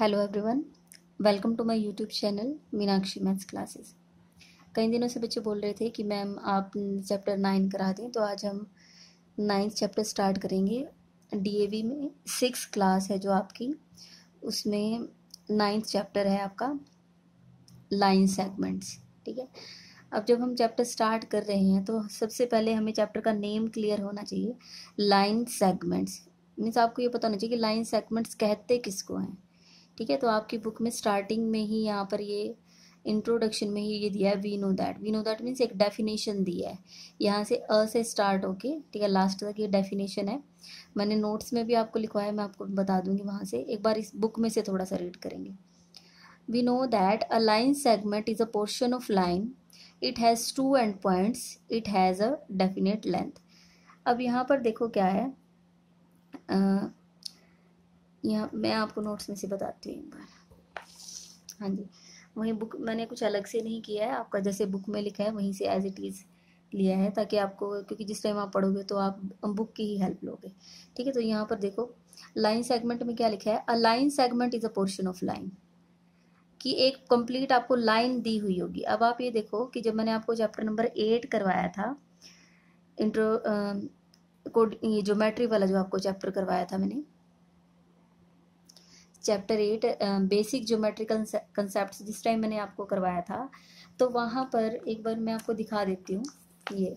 Hello everyone welcome to my YouTube channel Meenakshi maths classes कई दिनों से बच्चे बोल रहे थे कि मैम आप चैप्टर नाइन करा दें तो आज हम नाइन्थ चैप्टर स्टार्ट करेंगे डीएवी में सिक्स क्लास है जो आपकी उसमें नाइन्थ चैप्टर है आपका लाइन सेगमेंट्स ठीक है अब जब हम चैप्टर स्टार्ट कर रहे हैं तो सबसे पहले हमें चैप्टर का नेम क्लियर होना चाहिए लाइन सेगमेंट्स मीन्स आपको ये पता होना चाहिए कि लाइन सेगमेंट्स कहते किसको हैं ठीक है तो आपकी बुक में स्टार्टिंग में ही यहाँ पर ये इंट्रोडक्शन में ही ये दिया है we know that we know that means एक डेफिनेशन दिया है यहाँ से अ से स्टार्ट होके ठीक है लास्ट तक ये डेफिनेशन है मैंने नोट्स में भी आपको लिखवाया है मैं आपको बता दूंगी वहाँ से एक बार इस बुक में से थोड़ा सा रीड करेंगे we know that a line segment is a portion of line it has two end points it has a definite length अब यहाँ पर देखो क्या है यहाँ मैं आपको नोट्स में से बताती हूँ एक बार हाँ जी वही बुक मैंने कुछ अलग से नहीं किया है आपका जैसे बुक में लिखा है वहीं से एज इट इज़ लिया है ताकि आपको क्योंकि जिस टाइम आप पढ़ोगे तो आप बुक की ही हेल्प लोगे ठीक है तो यहाँ पर देखो लाइन सेगमेंट में क्या लिखा है a line segment is a portion of line कि एक कंप्लीट आपको लाइन दी हुई होगी अब आप ये देखो कि जब मैंने आपको चैप्टर नंबर एट करवाया था इंट्रो कोड ये ज्योमेट्री वाला जो आपको चैप्टर करवाया था मैंने chapter eight basic geometric concept जिस टाइम मैंने आपको करवाया था तो वहाँ पर एक बार मैं आपको दिखा देती हूँ ये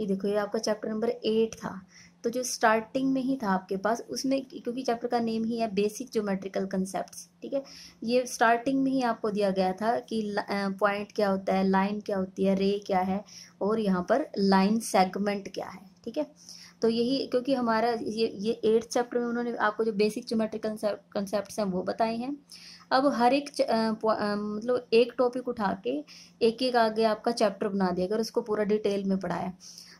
ये देखो ये आपका चैप्टर नंबर एट था तो जो स्टार्टिंग में ही था आपके पास उसमें क्योंकि चैप्टर का नेम ही है बेसिक ज्योमेट्रिकल कंसेप्ट ठीक है ये स्टार्टिंग में ही आपको दिया गया था कि पॉइंट क्या होता है लाइन क्या होती है रे क्या है और यहाँ पर लाइन सेगमेंट क्या है ठीक है तो यही क्योंकि हमारा ये ये एट्थ चैप्टर में उन्होंने आपको जो बेसिक ज्योमेट्रिक कंसेप्ट हैं वो बताए हैं अब हर एक मतलब एक टॉपिक उठा के एक एक आगे आपका चैप्टर बना दिया अगर उसको पूरा डिटेल में पढ़ाया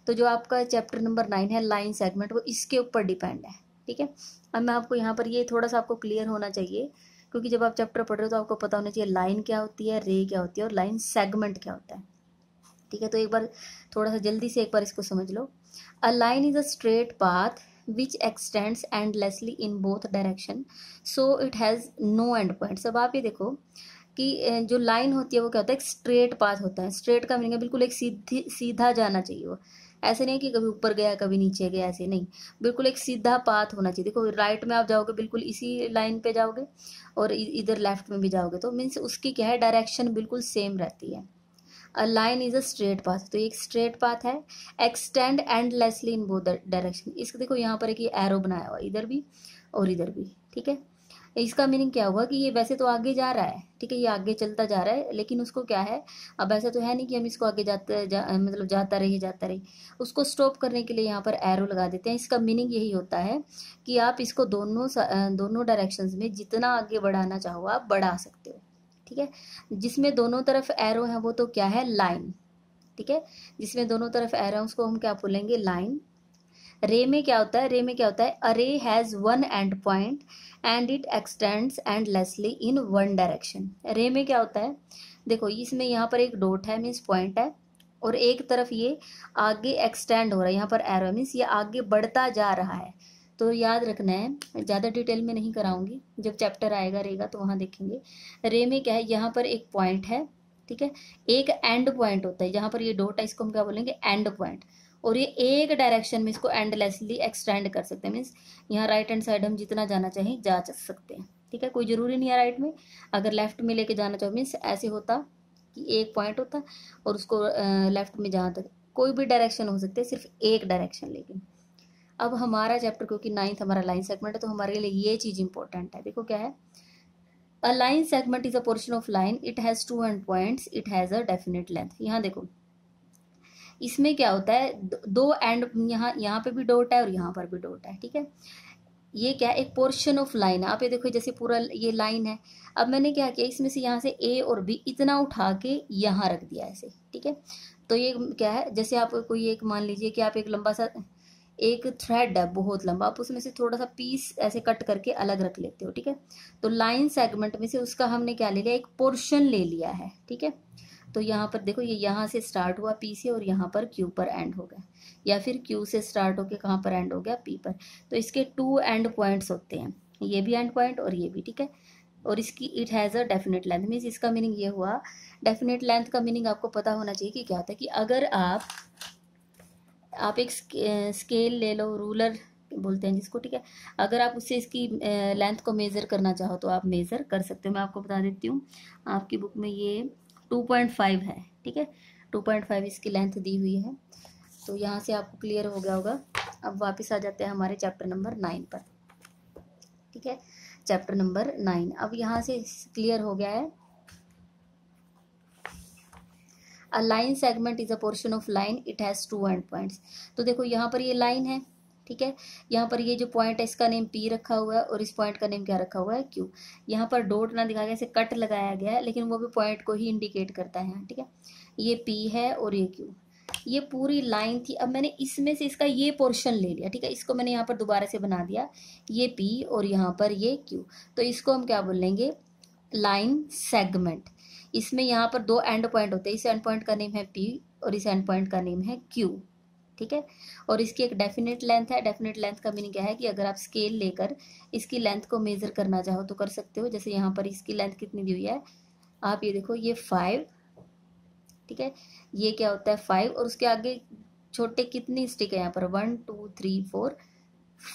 तो जो आपका चैप्टर नंबर नाइन है लाइन सेगमेंट वो इसके ऊपर डिपेंड है ठीक है अब मैं आपको यहाँ पर ये थोड़ा सा आपको क्लियर होना चाहिए क्योंकि जब आप चैप्टर पढ़ रहे हो तो आपको पता होना चाहिए लाइन क्या होती है रे क्या होती है और लाइन सेगमेंट क्या होता है ठीक है तो एक बार थोड़ा सा जल्दी से एक बार इसको समझ लो A line is a straight path which extends endlessly in both direction. So it has no end points. अब आप ये देखो कि जो लाइन होती है वो क्या होता है एक स्ट्रेट पाथ होता है स्ट्रेट का मीनिंग है बिल्कुल एक सीधी सीधा जाना चाहिए वो ऐसे नहीं कि कभी ऊपर गया कभी नीचे गया ऐसे नहीं बिल्कुल एक सीधा पाथ होना चाहिए देखो राइट में आप जाओगे बिल्कुल इसी लाइन पे जाओगे और इधर लेफ्ट में भी जाओगे तो मीन्स उसकी क्या है डायरेक्शन बिल्कुल सेम रहती है a line is a straight path तो ये एक स्ट्रेट पाथ है extend endlessly in both direction इसको देखो यहाँ पर एक एरो बनाया हुआ इधर भी और इधर भी ठीक है इसका मीनिंग क्या हुआ कि ये वैसे तो आगे जा रहा है ठीक है ये आगे चलता जा रहा है लेकिन उसको क्या है अब ऐसा तो है नहीं कि हम इसको आगे जाते जा, मतलब जाता रही जाता रही उसको स्टॉप करने के लिए यहाँ पर एरो लगा देते हैं इसका मीनिंग यही होता है कि आप इसको दोनों दोनों डायरेक्शंस में जितना आगे बढ़ाना चाहो आप बढ़ा सकते हो ठीक है जिसमें दोनों तरफ एरो है वो तो क्या है लाइन ठीक है जिसमें दोनों तरफ एरो है उसको हम क्या बोलेंगे लाइन रे में क्या होता है रे में क्या होता है a ray has one end point and it extends endlessly in one direction ray में क्या होता है देखो इसमें यहाँ पर एक डोट है मीन्स पॉइंट है और एक तरफ ये आगे एक्सटेंड हो रहा है यहाँ पर एरो मीन्स ये आगे बढ़ता जा रहा है तो याद रखना है ज़्यादा डिटेल में नहीं कराऊंगी जब चैप्टर आएगा रेगा तो वहाँ देखेंगे रे में क्या है यहाँ पर एक पॉइंट है ठीक है एक एंड पॉइंट होता है यहाँ पर ये डोट है इसको हम क्या बोलेंगे एंड पॉइंट और ये एक डायरेक्शन में इसको एंडलेसली एक्सटेंड कर सकते हैं मीन्स यहाँ राइट हैंड साइड हम जितना जाना चाहें जा सकते हैं ठीक है कोई ज़रूरी नहीं है राइट में अगर लेफ्ट में लेके जाना चाहो मीन्स ऐसे होता कि एक पॉइंट होता और उसको लेफ्ट में जहाँ तक कोई भी डायरेक्शन हो सकते हैं सिर्फ एक डायरेक्शन लेकिन अब हमारा चैप्टर क्योंकि नाइन्थ हमारा लाइन सेगमेंट है तो हमारे लिए ये चीज़ इंपॉर्टेंट है देखो क्या है a line segment is a portion of line it has two end points it has a definite length यहाँ देखो इसमें क्या होता है दो एंड यहाँ यहाँ पे भी डोट है और यहाँ पर भी डोट है ठीक है ये क्या है एक पोर्शन ऑफ लाइन है आप ये देखो जैसे पूरा ये लाइन है अब मैंने क्या किया इसमें से यहाँ से ए और बी इतना उठा के यहाँ रख दिया ऐसे ठीक है तो ये क्या है जैसे आप कोई एक मान लीजिए कि आप एक लंबा सा एक थ्रेड है बहुत लंबा आप उसमें से थोड़ा सा पीस ऐसे कट करके अलग रख लेते हो ठीक है तो लाइन सेगमेंट में से उसका हमने क्या ले लिया एक पोर्शन ले लिया है ठीक है तो यहाँ पर देखो ये यहाँ से स्टार्ट हुआ पी से और यहाँ पर क्यू पर एंड हो गया या फिर क्यू से स्टार्ट होके कहाँ पर एंड हो गया पी पर तो इसके टू एंड पॉइंट्स होते हैं ये भी एंड पॉइंट और ये भी ठीक है और इसकी it has a definite length means इसका मीनिंग ये हुआ डेफिनेट लेंथ का मीनिंग आपको पता होना चाहिए कि क्या होता है कि अगर आप आप एक स्केल ले लो रूलर बोलते हैं जिसको ठीक है अगर आप उससे इसकी लेंथ को मेज़र करना चाहो तो आप मेज़र कर सकते हो मैं आपको बता देती हूँ आपकी बुक में ये टू पॉइंट फाइव है ठीक है टू पॉइंट फाइव इसकी लेंथ दी हुई है तो यहाँ से आपको क्लियर हो गया होगा अब वापस आ जाते हैं हमारे चैप्टर नंबर नाइन पर ठीक है चैप्टर नंबर नाइन अब यहाँ से क्लियर हो गया है a line segment is a portion of line it has two end points तो देखो यहाँ पर ये लाइन है ठीक है यहाँ पर ये जो पॉइंट है इसका नेम पी रखा हुआ है और इस पॉइंट का नेम क्या रखा हुआ है क्यू यहाँ पर डोट ना दिखाया गया इसे कट लगाया गया है लेकिन वो भी पॉइंट को ही इंडिकेट करता है ठीक है ये पी है और ये क्यू ये पूरी लाइन थी अब मैंने इसमें से इसका ये पोर्शन ले लिया ठीक है इसको मैंने यहाँ पर दोबारा से बना दिया ये पी और यहाँ पर ये क्यू तो इसको हम क्या बोलेंगे लाइन सेगमेंट इसमें यहाँ पर दो एंड पॉइंट होते हैं इस एंड पॉइंट का नेम है पी और इस एंड पॉइंट का नेम है क्यू ठीक है और इसकी एक डेफिनेट लेंथ है डेफिनेट लेंथ का मीनिंग क्या है कि अगर आप स्केल लेकर इसकी लेंथ को मेजर करना चाहो तो कर सकते हो जैसे यहाँ पर इसकी लेंथ कितनी दी हुई है आप ये देखो ये फाइव ठीक है ये क्या होता है फाइव और उसके आगे छोटे कितनी स्टिक है यहाँ पर one two three four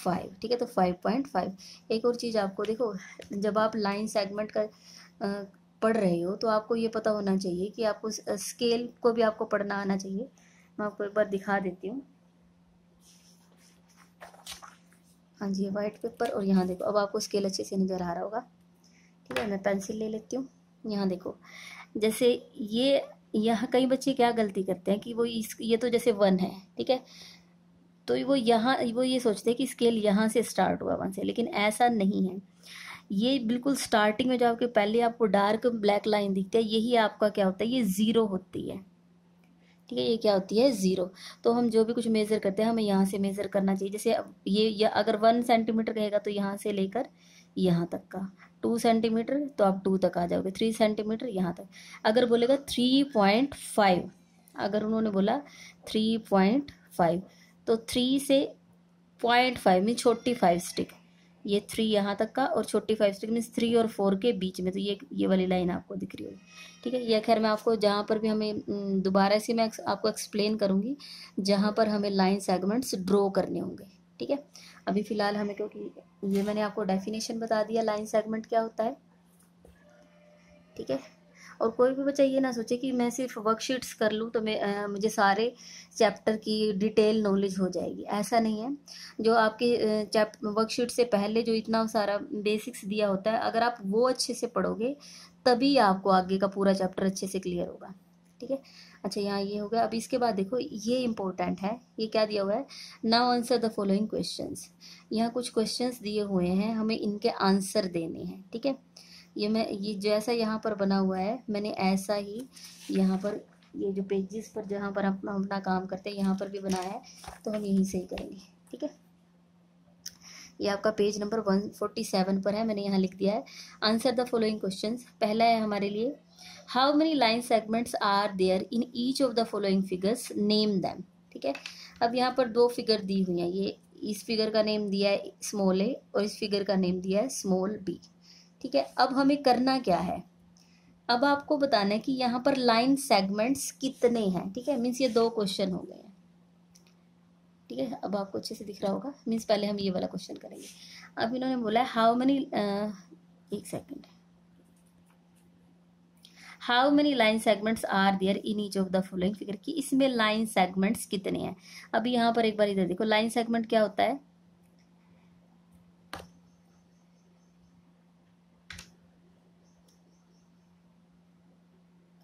five ठीक है तो फाइव पॉइंट फाइव एक और चीज़ आपको देखो जब आप लाइन सेगमेंट का पढ़ रहे हो तो आपको ये पता होना चाहिए कि आपको स्केल को भी आपको पढ़ना आना चाहिए मैं आपको एक बार दिखा देती हूँ हाँ जी वाइट पेपर और यहाँ देखो अब आपको स्केल अच्छे से नज़र आ रहा होगा ठीक है मैं पेंसिल ले लेती हूँ यहाँ देखो जैसे ये यहाँ कई बच्चे क्या गलती करते हैं कि वो इस ये तो जैसे वन है ठीक है तो वो यहाँ वो ये सोचते हैं कि स्केल यहाँ से स्टार्ट हुआ वन से लेकिन ऐसा नहीं है ये बिल्कुल स्टार्टिंग में जो आपके पहले आपको डार्क ब्लैक लाइन दिखती है यही आपका क्या होता है ये ज़ीरो होती है ठीक है ये क्या होती है ज़ीरो तो हम जो भी कुछ मेज़र करते हैं हमें यहाँ से मेज़र करना चाहिए जैसे ये या अगर वन सेंटीमीटर रहेगा तो यहाँ से लेकर यहाँ तक का टू सेंटीमीटर तो आप टू तक आ जाओगे थ्री सेंटीमीटर यहाँ तक अगर बोलेगा थ्री पॉइंट फाइव अगर उन्होंने बोला थ्री पॉइंट फाइव तो थ्री से पॉइंट फाइव मीन छोटी फाइव स्टिक ये थ्री यहाँ तक का और छोटी फाइव स्टिक मीन थ्री और फोर के बीच में तो ये ये वाली लाइन आपको दिख रही होगी ठीक है ये खैर मैं आपको जहाँ पर भी हमें दोबारा से मैं आपको एक्सप्लेन करूँगी जहाँ पर हमें लाइन सेगमेंट्स ड्रॉ करने होंगे ठीक है अभी फ़िलहाल हमें क्योंकि ये मैंने आपको डेफिनेशन बता दिया लाइन सेगमेंट क्या होता है ठीक है और कोई भी बच्चा ये ना सोचे कि मैं सिर्फ वर्कशीट्स कर लूँ तो मैं मुझे सारे चैप्टर की डिटेल नॉलेज हो जाएगी ऐसा नहीं है जो आपके चैप वर्कशीट से पहले जो इतना सारा बेसिक्स दिया होता है अगर आप वो अच्छे से पढ़ोगे तभी आपको आगे का पूरा चैप्टर अच्छे से क्लियर होगा ठीक है अच्छा यहाँ ये हो गया अब इसके बाद देखो ये इम्पोर्टेंट है ये क्या दिया हुआ है now answer the following questions यहाँ कुछ क्वेश्चंस दिए हुए हैं हमें इनके आंसर देने हैं ठीक है थीके? ये मैं ये जैसा यहाँ पर बना हुआ है मैंने ऐसा ही यहाँ पर ये जो पेजेस पर जहाँ पर हम अपना काम करते हैं यहाँ पर भी बनाया है तो हम यहीं से ही करेंगे ठीक है ये आपका page number one forty seven पर है मैंने यहाँ लिख दिया है आंसर द फॉलोइंग क्वेश्चन पहला है हमारे लिए how many line segments are there in each of the following figures name them ठीक है अब यहाँ पर दो फिगर दी हुई हैं ये इस फिगर का नेम दिया है स्मॉल ए और इस फिगर का नेम दिया है स्मॉल बी ठीक है अब हमें करना क्या है अब आपको बताना है कि यहाँ पर लाइन सेगमेंट्स कितने हैं ठीक है मीन्स ये दो क्वेश्चन हो गए हैं ठीक है अब आपको अच्छे से दिख रहा होगा मीन्स पहले हम ये वाला क्वेश्चन करेंगे अब इन्होंने बोला है हाउ मनी एक second how many line segments are there in each of the following figure कि इसमें लाइन सेगमेंट्स कितने हैं अब यहाँ पर एक बार इधर देखो लाइन सेगमेंट क्या होता है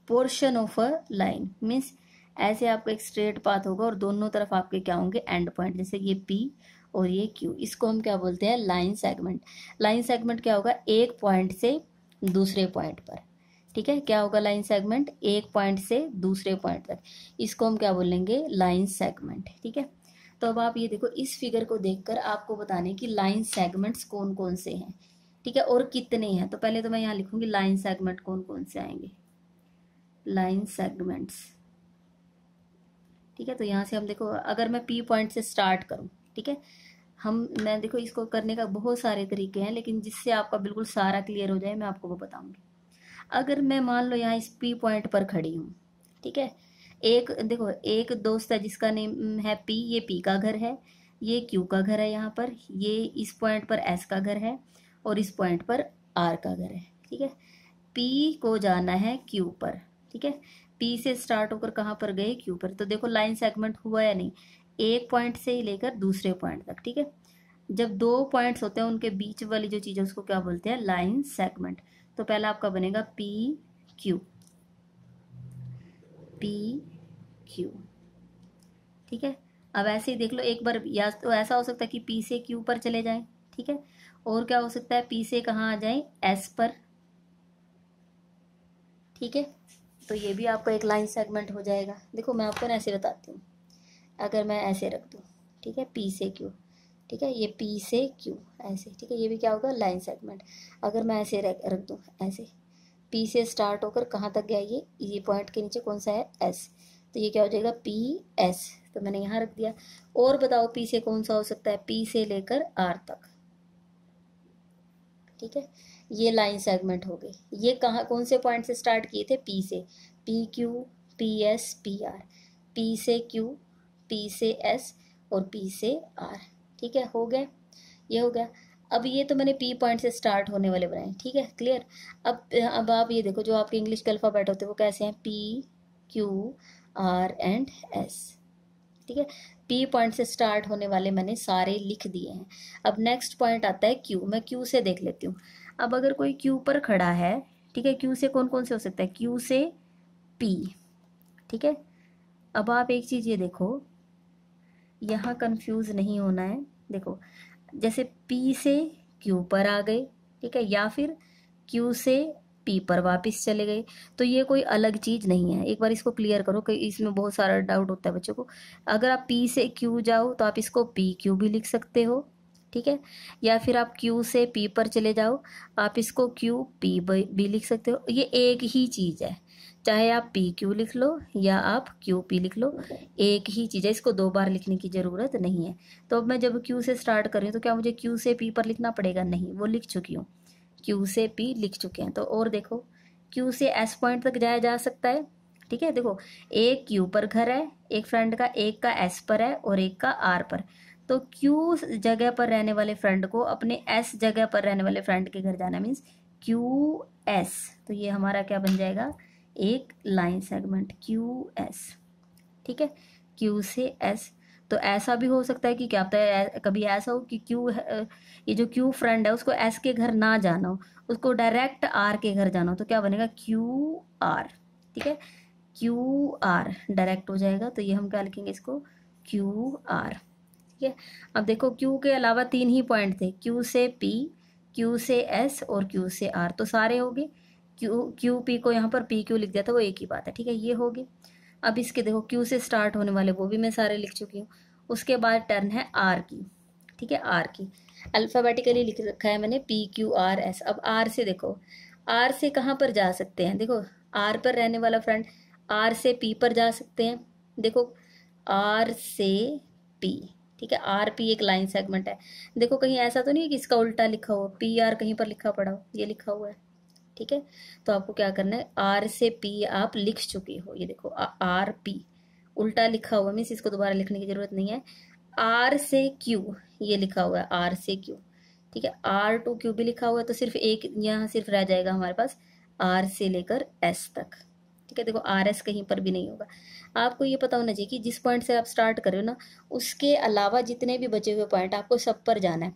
portion of a line means ऐसे आपका एक स्ट्रेट पाथ होगा और दोनों तरफ आपके क्या होंगे एंड पॉइंट जैसे ये पी और ये क्यू इसको हम क्या बोलते हैं लाइन सेगमेंट लाइन सेगमेंट क्या होगा एक पॉइंट से दूसरे पॉइंट पर ठीक है क्या होगा लाइन सेगमेंट एक पॉइंट से दूसरे पॉइंट तक इसको हम क्या बोलेंगे लाइन सेगमेंट ठीक है तो अब आप ये देखो इस फिगर को देखकर आपको बताने कि लाइन सेगमेंट्स कौन कौन से हैं ठीक है और कितने हैं तो पहले तो मैं यहाँ लिखूंगी लाइन सेगमेंट कौन कौन से आएंगे लाइन सेगमेंट्स ठीक है तो यहाँ से हम देखो अगर मैं पी पॉइंट से स्टार्ट करूँ ठीक है हम मैं देखो इसको करने का बहुत सारे तरीके हैं लेकिन जिससे आपका बिल्कुल सारा क्लियर हो जाए मैं आपको वो बताऊँगी अगर मैं मान लो यहाँ इस पी पॉइंट पर खड़ी हूँ ठीक है एक देखो एक दोस्त है जिसका नेम है पी ये पी का घर है ये क्यू का घर है यहाँ पर ये इस पॉइंट पर एस का घर है और इस पॉइंट पर आर का घर है ठीक है पी को जाना है क्यू पर ठीक है पी से स्टार्ट होकर कहाँ पर गए क्यू पर तो देखो लाइन सेगमेंट हुआ या नहीं एक पॉइंट से ही लेकर दूसरे पॉइंट तक ठीक है जब दो पॉइंट्स होते हैं उनके बीच वाली जो चीज़ है उसको क्या बोलते हैं लाइन सेगमेंट तो पहला आपका बनेगा पी क्यू पी क्यू ठीक है अब ऐसे ही देख लो एक बार या तो ऐसा हो सकता है कि पी से क्यू पर चले जाएं ठीक है और क्या हो सकता है पी से कहाँ आ जाएं एस पर ठीक है तो ये भी आपका एक लाइन सेगमेंट हो जाएगा देखो मैं आपको ऐसे बताती हूँ अगर मैं ऐसे रख दूँ ठीक है पी से क्यू ठीक है ये पी से क्यू ऐसे ठीक है ये भी क्या होगा लाइन सेगमेंट अगर मैं ऐसे रख दूँ ऐसे पी से स्टार्ट होकर कहाँ तक गया ये ये पॉइंट के नीचे कौन सा है एस तो ये क्या हो जाएगा पी एस तो मैंने यहाँ रख दिया और बताओ पी से कौन सा हो सकता है पी से लेकर आर तक ठीक है ये लाइन सेगमेंट हो गई ये कहाँ कौन से पॉइंट से स्टार्ट किए थे पी से P Q P S P R P से क्यू पी से एस और पी से आर ठीक है हो गया ये हो गया अब ये तो मैंने पी पॉइंट से स्टार्ट होने वाले बनाए ठीक है क्लियर अब अब आप ये देखो जो आपके इंग्लिश के अल्फ़ाबेट होते हैं वो कैसे हैं P Q R and S ठीक है पी पॉइंट से स्टार्ट होने वाले मैंने सारे लिख दिए हैं अब नेक्स्ट पॉइंट आता है क्यू मैं क्यू से देख लेती हूँ अब अगर कोई क्यू पर खड़ा है ठीक है क्यू से कौन कौन से हो सकता है क्यू से पी ठीक है अब आप एक चीज़ ये देखो यहाँ कंफ्यूज नहीं होना है देखो जैसे पी से क्यू पर आ गए ठीक है या फिर क्यू से पी पर वापस चले गए तो ये कोई अलग चीज़ नहीं है एक बार इसको क्लियर करो कि इसमें बहुत सारा डाउट होता है बच्चों को अगर आप पी से क्यू जाओ तो आप इसको पी क्यू भी लिख सकते हो ठीक है या फिर आप क्यू से पी पर चले जाओ आप इसको क्यू पी भी लिख सकते हो ये एक ही चीज़ है चाहे आप पी क्यू लिख लो या आप क्यू पी लिख लो एक ही चीज़ है इसको दो बार लिखने की ज़रूरत नहीं है तो अब मैं जब क्यू से स्टार्ट कर रही हूँ तो क्या मुझे क्यू से पी पर लिखना पड़ेगा नहीं वो लिख चुकी हूँ क्यू से पी लिख चुके हैं तो और देखो क्यू से एस पॉइंट तक जाया जा सकता है ठीक है देखो एक क्यू पर घर है एक फ्रेंड का एक का एस पर है और एक का आर पर तो क्यू जगह पर रहने वाले फ्रेंड को अपने एस जगह पर रहने वाले फ्रेंड के घर जाना मीन्स क्यू एस तो ये हमारा क्या बन जाएगा एक लाइन सेगमेंट क्यू एस ठीक है क्यू से एस तो ऐसा भी हो सकता है कि क्या होता है कभी ऐसा हो कि क्यू ये जो क्यू फ्रेंड है उसको एस के घर ना जाना हो उसको डायरेक्ट आर के घर जाना हो तो क्या बनेगा क्यू आर ठीक है क्यू आर डायरेक्ट हो जाएगा तो ये हम क्या लिखेंगे इसको क्यू आर ठीक है अब देखो क्यू के अलावा तीन ही पॉइंट थे क्यू से पी क्यू से एस और क्यू से आर तो सारे हो गए क्यू क्यू पी को यहाँ पर पी क्यू लिख दिया था वो एक ही बात है ठीक है ये हो गए अब इसके देखो क्यू से स्टार्ट होने वाले वो भी मैं सारे लिख चुकी हूँ उसके बाद टर्न है आर की ठीक है आर की अल्फ़ाबेटिकली लिख रखा है मैंने पी क्यू आर एस अब आर से देखो आर से कहाँ पर जा सकते हैं देखो आर पर रहने वाला फ्रेंड आर से पी पर जा सकते हैं देखो आर से पी ठीक है आर पी एक लाइन सेगमेंट है देखो कहीं ऐसा तो नहीं है कि इसका उल्टा लिखा हो पी आर कहीं पर लिखा पड़ा हो ये लिखा हुआ है ठीक है तो आपको क्या करना है आर से पी आप लिख चुके हो ये देखो आर पी उल्टा लिखा हुआ मीन्स इसको दोबारा लिखने की जरूरत नहीं है आर से क्यू ये लिखा हुआ है आर से क्यू ठीक है आर टू क्यू भी लिखा हुआ है तो सिर्फ एक यहाँ सिर्फ रह जाएगा हमारे पास आर से लेकर एस तक ठीक है देखो आर एस कहीं पर भी नहीं होगा आपको ये पता होना चाहिए कि जिस पॉइंट से आप स्टार्ट कर रहे हो ना उसके अलावा जितने भी बचे हुए पॉइंट आपको सब पर जाना है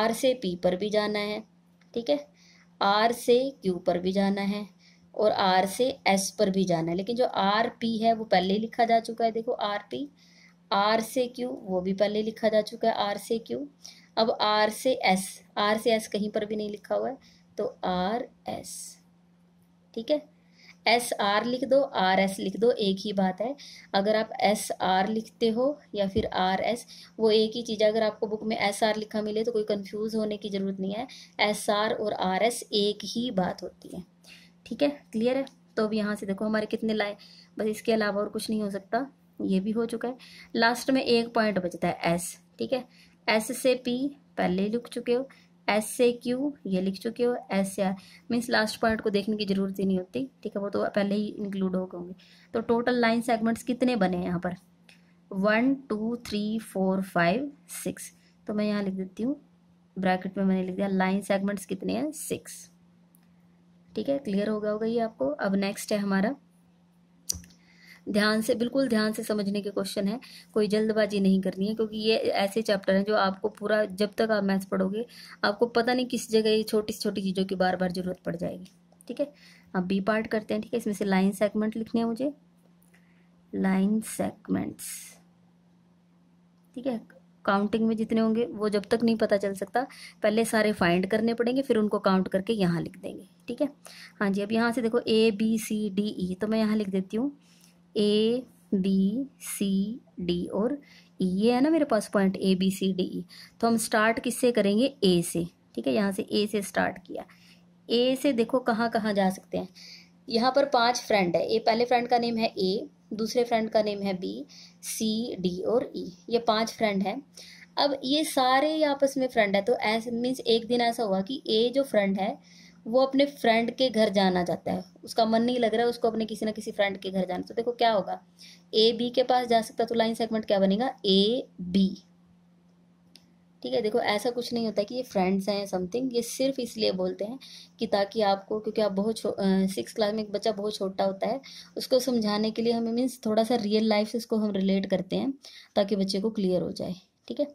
आर से पी पर भी जाना है ठीक है आर से क्यू पर भी जाना है और आर से एस पर भी जाना है लेकिन जो आर पी है वो पहले ही लिखा जा चुका है देखो आर पी आर से क्यू वो भी पहले लिखा जा चुका है आर से क्यू अब आर से एस आर से एस कहीं पर भी नहीं लिखा हुआ है तो आर एस ठीक है एस आर लिख दो आर एस लिख दो एक ही बात है अगर आप एस आर लिखते हो या फिर आर एस वो एक ही चीज़ है अगर आपको बुक में एस आर लिखा मिले तो कोई कंफ्यूज होने की ज़रूरत नहीं है एस आर और आर एस एक ही बात होती है ठीक है क्लियर है तो अब यहाँ से देखो हमारे कितने लाए बस इसके अलावा और कुछ नहीं हो सकता ये भी हो चुका है लास्ट में एक पॉइंट बचता है एस ठीक है एस से पी पहले लिख चुके हो एस से क्यू ये लिख चुके हो एस से आर मीन्स लास्ट पॉइंट को देखने की जरूरत ही नहीं होती ठीक है वो तो पहले ही इंक्लूड हो गए होंगे तो टोटल लाइन सेगमेंट्स कितने बने हैं यहाँ पर one two three four five six तो मैं यहाँ लिख देती हूँ ब्रैकेट में मैंने लिख दिया लाइन सेगमेंट्स कितने हैं सिक्स ठीक है क्लियर हो गया होगा ये आपको अब नेक्स्ट है हमारा ध्यान से बिल्कुल ध्यान से समझने के क्वेश्चन है कोई जल्दबाजी नहीं करनी है क्योंकि ये ऐसे चैप्टर हैं जो आपको पूरा जब तक आप मैथ्स पढ़ोगे आपको पता नहीं किस जगह ये छोटी छोटी चीज़ों की बार बार ज़रूरत पड़ जाएगी ठीक है अब बी पार्ट करते हैं ठीक है इसमें से लाइन सेगमेंट लिखने हैं मुझे लाइन सेगमेंट्स ठीक है काउंटिंग में जितने होंगे वो जब तक नहीं पता चल सकता पहले सारे फाइंड करने पड़ेंगे फिर उनको काउंट करके यहाँ लिख देंगे ठीक है हाँ जी अब यहाँ से देखो ए बी सी डी ई तो मैं यहाँ लिख देती हूँ ए बी सी डी और ई e, ये है ना मेरे पास point A B C D E तो हम स्टार्ट किससे करेंगे ए से ठीक है यहाँ से ए से स्टार्ट किया ए से देखो कहाँ कहाँ जा सकते हैं यहाँ पर पांच फ्रेंड है ए पहले फ्रेंड का नेम है ए दूसरे फ्रेंड का नेम है बी सी डी और ई e. ये पांच फ्रेंड है अब ये सारे आपस में फ्रेंड है तो ऐसे मीन्स एक दिन ऐसा हुआ कि ए जो फ्रेंड है वो अपने फ्रेंड के घर जाना चाहता है उसका मन नहीं लग रहा है उसको अपने किसी ना किसी फ्रेंड के घर जाना तो देखो क्या होगा ए बी के पास जा सकता तो लाइन सेगमेंट क्या बनेगा ए बी ठीक है देखो ऐसा कुछ नहीं होता कि ये फ्रेंड्स हैं समथिंग ये सिर्फ इसलिए बोलते हैं कि ताकि आपको क्योंकि आप बहुत सिक्स क्लास में एक बच्चा बहुत छोटा होता है उसको समझाने के लिए हमें मीन्स थोड़ा सा रियल लाइफ से इसको हम रिलेट करते हैं ताकि बच्चे को क्लियर हो जाए ठीक है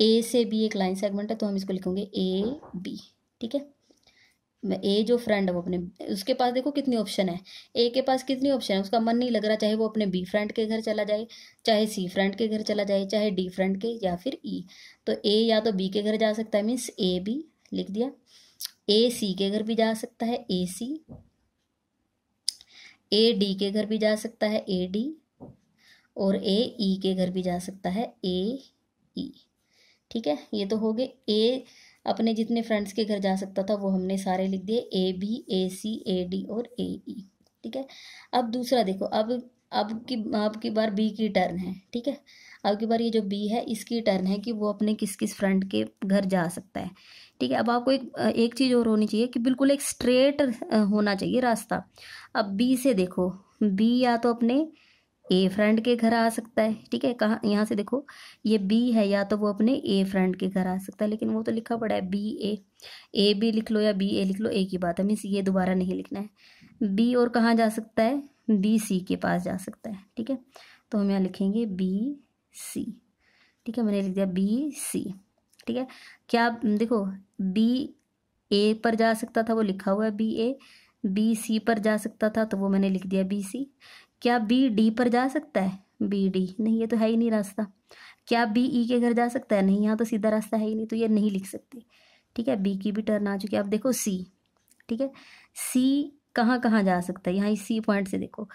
ए से बी एक लाइन सेगमेंट है तो हम इसको लिखेंगे ए बी ठीक है ए जो फ्रेंड है वो अपने उसके पास देखो कितनी ऑप्शन है ए के पास कितनी ऑप्शन है उसका मन नहीं लग रहा चाहे वो अपने बी फ्रेंड के घर चला जाए चाहे सी फ्रेंड के घर चला जाए चाहे डी फ्रेंड के या फिर ई e. तो ए या तो बी के घर जा सकता है मीन्स ए बी लिख दिया ए सी के घर भी जा सकता है ए सी ए डी के घर भी जा सकता है ए डी और ए ई e के घर भी जा सकता है ए ई e. ठीक है ये तो हो गए ए अपने जितने फ्रेंड्स के घर जा सकता था वो हमने सारे लिख दिए A B A C A D और ए ई e, ठीक है अब दूसरा देखो अब अब की अब की बार बी की टर्न है ठीक है अब की बार ये जो बी है इसकी टर्न है कि वो अपने किस किस फ्रेंड के घर जा सकता है ठीक है अब आपको एक एक चीज़ और होनी चाहिए कि बिल्कुल एक स्ट्रेट होना चाहिए रास्ता अब बी से देखो बी या तो अपने ए फ्रेंड के घर आ सकता है ठीक है कहाँ यहाँ से देखो ये बी है या तो वो अपने ए फ्रेंड के घर आ सकता है लेकिन वो तो लिखा पड़ा है बी ए ए बी लिख लो या बी ए लिख लो ए की बात है मीन्स ये दोबारा नहीं लिखना है बी और कहाँ जा सकता है बी सी के पास जा सकता है ठीक है तो हम यहाँ लिखेंगे बी सी ठीक है मैंने लिख दिया बी सी ठीक है क्या देखो बी ए पर जा सकता था वो लिखा हुआ है बी ए बी सी पर जा सकता था तो वो मैंने लिख दिया बी सी क्या बी डी पर जा सकता है बी डी नहीं ये तो है ही नहीं रास्ता क्या बी ई e के घर जा सकता है नहीं यहाँ तो सीधा रास्ता है ही नहीं तो ये नहीं लिख सकते ठीक है बी की भी टर्न आ चुकी है अब देखो सी ठीक है सी कहाँ कहाँ जा सकता है यहाँ सी पॉइंट से देखो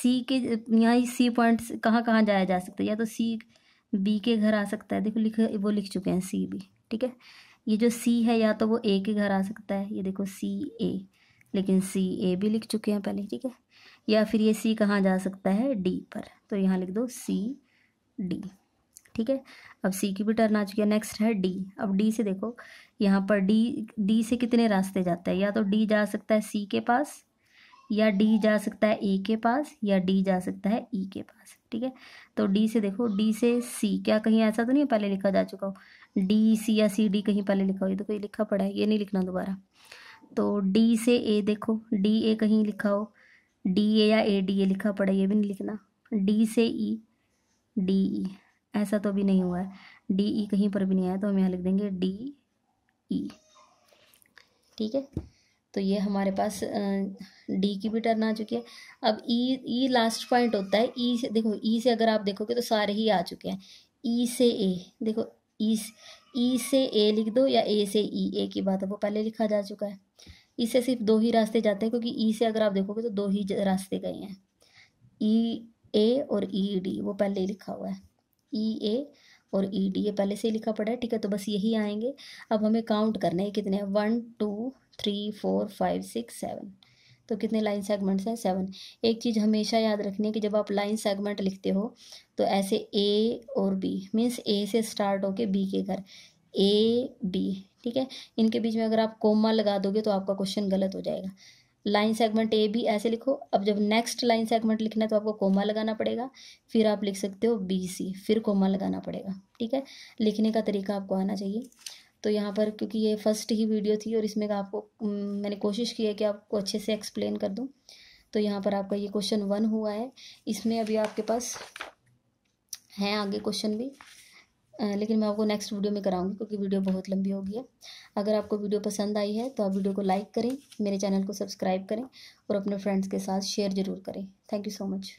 सी के यहाँ सी पॉइंट कहाँ कहाँ जाया जा सकता है या तो सी बी के घर आ सकता है देखो लिख वो लिख चुके हैं सी बी ठीक है ये जो सी है या तो वो ए के घर आ सकता है ये देखो सी ए लेकिन सी ए भी लिख चुके हैं पहले ठीक है या फिर ये सी कहाँ जा सकता है डी पर तो यहाँ लिख दो सी डी ठीक है अब सी की भी टर्न आ चुकी है नेक्स्ट है डी अब डी से देखो यहाँ पर डी डी से कितने रास्ते जाते हैं या तो डी जा सकता है सी के पास या डी जा सकता है ए के पास या डी जा सकता है ई e के पास ठीक है तो डी से देखो डी से सी क्या कहीं ऐसा तो नहीं पहले लिखा जा चुका हो डी सी या सी डी कहीं पहले लिखा हो ये तो कहीं लिखा पड़ा है ये नहीं लिखना दोबारा तो डी से ए देखो डी ए कहीं लिखा हो डी ए या ए डी ए लिखा पड़ा ये भी नहीं लिखना डी से ई डी ई ऐसा तो अभी नहीं हुआ है डी ई e कहीं पर भी नहीं आया तो हम यहाँ लिख देंगे डी ई e। ठीक है तो ये हमारे पास डी की भी टर्न आ चुकी है अब ई ई लास्ट पॉइंट होता है ई e से देखो ई से अगर आप देखोगे तो सारे ही आ चुके हैं ई से ए देखो ई ई से ए लिख दो या ए से ई ए की बात है वो पहले लिखा जा चुका है ई से सिर्फ दो ही रास्ते जाते हैं क्योंकि ई e से अगर आप देखोगे तो दो ही रास्ते गए हैं ई e, ए और ई e, डी वो पहले ही लिखा हुआ है ई ए और ई डी ये पहले से ही लिखा पड़ा है ठीक है तो बस यही आएंगे अब हमें काउंट करना है कितने one two three four five six seven तो कितने लाइन सेगमेंट्स हैं सेवन एक चीज़ हमेशा याद रखनी है कि जब आप लाइन सेगमेंट लिखते हो तो ऐसे ए और बी मीन्स ए से स्टार्ट होके बी के घर ए बी ठीक है इनके बीच में अगर आप कोमा लगा दोगे तो आपका क्वेश्चन गलत हो जाएगा लाइन सेगमेंट ए बी ऐसे लिखो अब जब नेक्स्ट लाइन सेगमेंट लिखना है तो आपको कोमा लगाना पड़ेगा फिर आप लिख सकते हो बी सी फिर कोमा लगाना पड़ेगा ठीक है लिखने का तरीका आपको आना चाहिए तो यहाँ पर क्योंकि ये फर्स्ट ही वीडियो थी और इसमें आपको मैंने कोशिश की है कि आपको अच्छे से एक्सप्लेन कर दूँ तो यहाँ पर आपका ये क्वेश्चन वन हुआ है इसमें अभी आपके पास हैं आगे क्वेश्चन भी लेकिन मैं आपको नेक्स्ट वीडियो में कराऊंगी क्योंकि वीडियो बहुत लंबी होगी है अगर आपको वीडियो पसंद आई है तो आप वीडियो को लाइक करें मेरे चैनल को सब्सक्राइब करें और अपने फ्रेंड्स के साथ शेयर ज़रूर करें थैंक यू सो मच